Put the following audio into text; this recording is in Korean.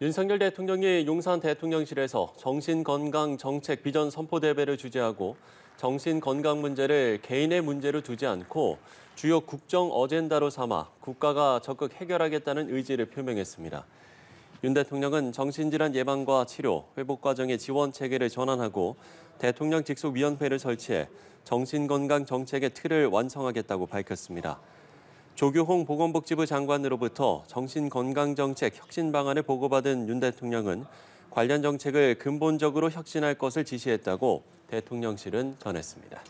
윤석열 대통령이 용산 대통령실에서 정신건강정책 비전 선포대회를 주재하고 정신건강 문제를 개인의 문제로 두지 않고 주요 국정 어젠다로 삼아 국가가 적극 해결하겠다는 의지를 표명했습니다. 윤 대통령은 정신질환 예방과 치료, 회복 과정의 지원 체계를 전환하고 대통령 직속 위원회를 설치해 정신건강 정책의 틀을 완성하겠다고 밝혔습니다. 조규홍 보건복지부 장관으로부터 정신건강정책 혁신 방안을 보고받은 윤 대통령은 관련 정책을 근본적으로 혁신할 것을 지시했다고 대통령실은 전했습니다.